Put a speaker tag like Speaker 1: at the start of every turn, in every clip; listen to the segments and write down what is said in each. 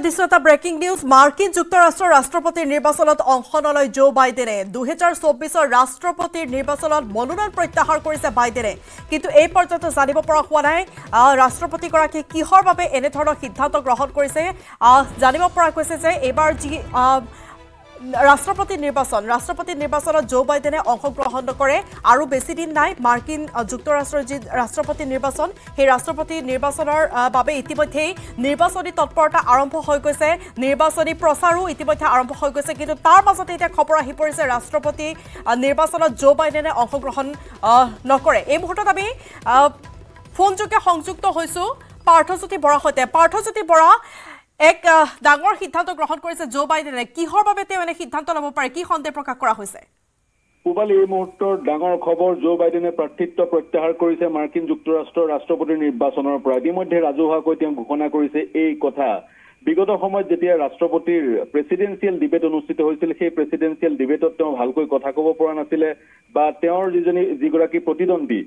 Speaker 1: এটা দিছো এটা ব্ৰেকিং নিউজ মাৰ্কিন যুক্তৰাষ্ট্ৰ ৰাষ্ট্ৰপতিৰ নিৰ্বাচনত অংশ নলয় জো বাইডেনে দুহেজাৰ চৌবিছৰ ৰাষ্ট্ৰপতিৰ নিৰ্বাচনত মনোনয়ন প্ৰত্যাহাৰ কৰিছে বাইডেনে কিন্তু এই পৰ্যন্ত জানিব পৰা হোৱা নাই ৰাষ্ট্ৰপতিগী কিহৰ বাবে এনেধৰণৰ সিদ্ধান্ত গ্ৰহণ কৰিছে জানিব পৰা গৈছে যে এইবাৰ যি ৰাষ্ট্ৰপতি নিৰ্বাচন ৰাষ্ট্ৰপতি নিৰ্বাচনত জ' বাইডেনে অংশগ্ৰহণ নকৰে আৰু বেছিদিন নাই মাৰ্কিন যুক্তৰাষ্ট্ৰৰ যি ৰাষ্ট্ৰপতি নিৰ্বাচন সেই ৰাষ্ট্ৰপতি নিৰ্বাচনৰ বাবে ইতিমধ্যেই নিৰ্বাচনী তৎপৰতা আৰম্ভ হৈ গৈছে নিৰ্বাচনী প্ৰচাৰো ইতিমধ্যে আৰম্ভ হৈ গৈছে কিন্তু তাৰ মাজতে এতিয়া খবৰ আহি পৰিছে ৰাষ্ট্ৰপতি নিৰ্বাচনত জ' বাইডেনে অংশগ্ৰহণ নকৰে এই মুহূৰ্তত আমি ফোনযোগে সংযুক্ত হৈছোঁ পাৰ্থজ্যোতি বৰাৰ সৈতে পাৰ্থজ্যোতি বৰা এক ডাঙৰ সিদ্ধান্ত গ্ৰহণ কৰিছে জ' বাইডেনে কিহৰ বাবে তেওঁ এনে সিদ্ধান্ত ল'ব পাৰে কি সন্দেহ প্ৰকাশ কৰা হৈছে
Speaker 2: পূবালি এই মুহূৰ্তৰ ডাঙৰ খবৰ জ' বাইডেনে প্ৰাৰ্থিত্ব প্ৰত্যাহাৰ কৰিছে মাৰ্কিন যুক্তৰাষ্ট্ৰৰ ৰাষ্ট্ৰপতিৰ নিৰ্বাচনৰ পৰা ইতিমধ্যে ৰাজহুৱাকৈ তেওঁ ঘোষণা কৰিছে এই কথা বিগত সময়ত যেতিয়া ৰাষ্ট্ৰপতিৰ প্ৰেচিডেঞ্চিয়েল ডিবেট অনুষ্ঠিত হৈছিল সেই প্ৰেচিডেঞ্চিয়েল ডিবেটত তেওঁ ভালকৈ কথা ক'ব পৰা নাছিলে বা তেওঁৰ যিজনী যিগৰাকী প্ৰতিদ্বন্দ্বী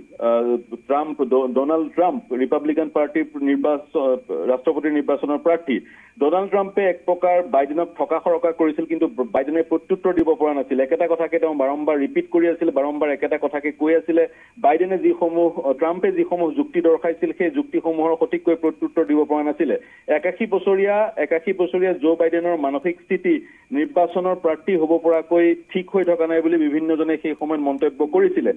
Speaker 2: ট্ৰাম্প ডনাল্ড ট্ৰাম্প ৰিপাব্লিকান পাৰ্টীৰ নিৰ্বাচন ৰাষ্ট্ৰপতিৰ নিৰ্বাচনৰ প্ৰাৰ্থী ডনাল্ড ট্ৰাম্পে এক প্ৰকাৰ বাইডেনক থকা সৰকা কৰিছিল কিন্তু বাইডেনে প্ৰত্যুত্তৰ দিব পৰা নাছিল একেটা কথাকে তেওঁ বাৰম্বাৰ ৰিপিট কৰি আছিল বাৰম্বাৰ একেটা কথাকে কৈ আছিলে বাইডেনে যিসমূহ ট্ৰাম্পে যিসমূহ যুক্তি দৰ্শাইছিল সেই যুক্তিসমূহৰ সঠিককৈ প্ৰত্যুত্তৰ দিব পৰা নাছিলে একাশী বছৰীয়া একাশী বছৰীয়া জ' বাইডেনৰ মানসিক স্থিতি নিৰ্বাচনৰ প্ৰাৰ্থী হ'ব পৰাকৈ ঠিক হৈ থকা নাই বুলি বিভিন্নজনে সেই সময়ত মন্তব্য কৰিছিলে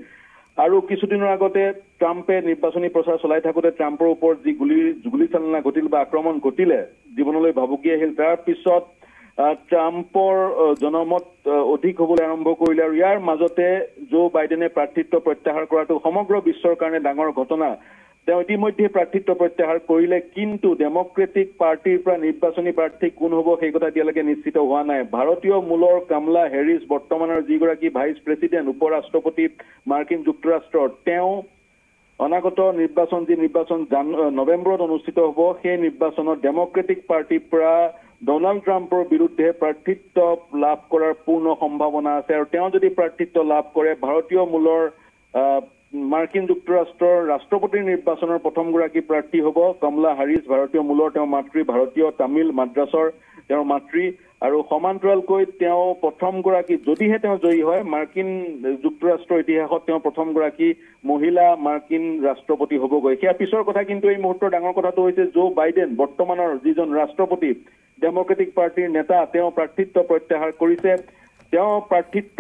Speaker 2: আৰু কিছুদিনৰ আগতে ট্ৰাম্পে নিৰ্বাচনী প্ৰচাৰ চলাই থাকোঁতে ট্ৰাম্পৰ ওপৰত যি গুলী গুলীচালনা ঘটিল বা আক্ৰমণ ঘটিলে জীৱনলৈ ভাবুকি আহিল তাৰ পিছত ট্ৰাম্পৰ জনমত অধিক হ'বলৈ আৰম্ভ কৰিলে আৰু ইয়াৰ মাজতে জ' বাইডেনে প্ৰাৰ্থিত্ব প্ৰত্যাহাৰ কৰাটো সমগ্ৰ বিশ্বৰ কাৰণে ডাঙৰ ঘটনা তেওঁ ইতিমধ্যে প্ৰাৰ্থিত্ব প্ৰত্যাহাৰ কৰিলে কিন্তু ডেমক্ৰেটিক পাৰ্টীৰ পৰা নিৰ্বাচনী প্ৰাৰ্থী কোন হ'ব সেই কথা এতিয়ালৈকে নিশ্চিত হোৱা নাই ভাৰতীয় মূলৰ কামলা হেৰিছ বৰ্তমানৰ যিগৰাকী ভাইচ প্ৰেছিডেণ্ট উপ ৰাষ্ট্ৰপতি মাৰ্কিন যুক্তৰাষ্ট্ৰৰ তেওঁ অনাগত নিৰ্বাচন যি নিৰ্বাচন নৱেম্বৰত অনুষ্ঠিত হ'ব সেই নিৰ্বাচনত ডেমক্ৰেটিক পাৰ্টীৰ পৰা ডনাল্ড ট্ৰাম্পৰ বিৰুদ্ধে প্ৰাৰ্থিত্ব লাভ কৰাৰ পূৰ্ণ সম্ভাৱনা আছে আৰু তেওঁ যদি প্ৰাৰ্থিত্ব লাভ কৰে ভাৰতীয় মূলৰ মাৰ্কিন যুক্তৰাষ্ট্ৰৰ ৰাষ্ট্ৰপতিৰ নিৰ্বাচনৰ প্ৰথমগৰাকী প্ৰাৰ্থী হ'ব কমলা হাৰিছ ভাৰতীয় মূলৰ তেওঁ মাতৃ ভাৰতীয় তামিল মাদ্ৰাছৰ তেওঁৰ মাতৃ আৰু সমান্তৰালকৈ তেওঁ প্ৰথমগৰাকী যদিহে তেওঁ জয়ী হয় মাৰ্কিন যুক্তৰাষ্ট্ৰৰ ইতিহাসত তেওঁ প্ৰথমগৰাকী মহিলা মাৰ্কিন ৰাষ্ট্ৰপতি হ'বগৈ সেয়া পিছৰ কথা কিন্তু এই মুহূৰ্তৰ ডাঙৰ কথাটো হৈছে জ' বাইডেন বৰ্তমানৰ যিজন ৰাষ্ট্ৰপতি ডেমক্ৰেটিক পাৰ্টিৰ নেতা তেওঁ প্ৰাৰ্থিত্ব প্ৰত্যাহাৰ কৰিছে তেওঁ প্ৰাৰ্থিত্ব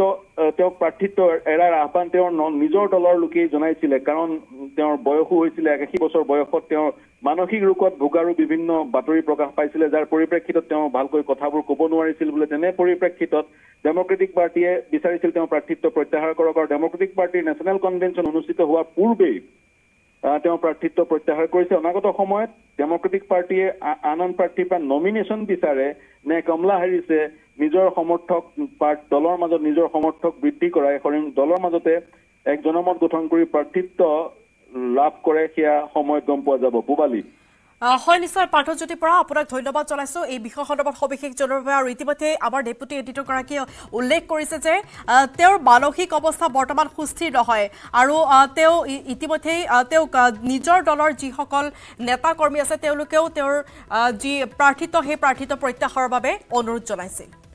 Speaker 2: তেওঁক প্ৰাৰ্থিত্ব এৰাৰ আহ্বান তেওঁৰ নিজৰ দলৰ লোকেই জনাইছিলে কাৰণ তেওঁৰ বয়সো হৈছিলে একাশী বছৰ বয়সত তেওঁ মানসিক ৰোগত ভোগাৰু বিভিন্ন বাতৰি প্ৰকাশ পাইছিলে যাৰ পৰিপ্ৰেক্ষিতত তেওঁ ভালকৈ কথাবোৰ ক'ব নোৱাৰিছিল বোলে তেনে পৰিপ্ৰেক্ষিতত ডেমক্ৰেটিক পাৰ্টীয়ে বিচাৰিছিল তেওঁ প্ৰাৰ্থিত্ব প্ৰত্যাহাৰ কৰক আৰু ডেমক্ৰেটিক পাৰ্টীৰ নেশ্যনেল কনভেনশ্যন অনুষ্ঠিত হোৱাৰ পূৰ্বেই তেওঁ প্ৰাৰ্থিত্ব প্ৰত্যাহাৰ কৰিছে অনাগত সময়ত ডেমক্ৰেটিক পাৰ্টীয়ে আন আন প্ৰাৰ্থীৰ পৰা নমিনেশ্যন বিচাৰে নে কমলা হেৰিছে নিজৰ সমৰ্থক দলৰ মাজত নিজৰ সমৰ্থক বৃদ্ধি কৰাই হৰিং দলৰ মাজতে এক জনমত গঠন কৰি প্ৰাৰ্থিত্ব লাভ কৰে সেয়া সময়ত গম পোৱা যাব পূবালী
Speaker 1: হয় নিশ্চয় পাৰ্থজ্যোতি পৰা আপোনাক ধন্যবাদ জনাইছোঁ এই বিষয় সন্দৰ্ভত সবিশেষ জনোৱাৰ বাবে আৰু ইতিমধ্যে আমাৰ ডেপুটি এডিটৰগৰাকীয়ে উল্লেখ কৰিছে যে তেওঁৰ মানসিক অৱস্থা বৰ্তমান সুস্থিৰ নহয় আৰু তেওঁ ইতিমধ্যেই তেওঁক নিজৰ দলৰ যিসকল নেতা কৰ্মী আছে তেওঁলোকেও তেওঁৰ যি প্ৰাৰ্থিত্ব সেই প্ৰাৰ্থিত্ব প্ৰত্যাহাৰৰ বাবে অনুৰোধ জনাইছিল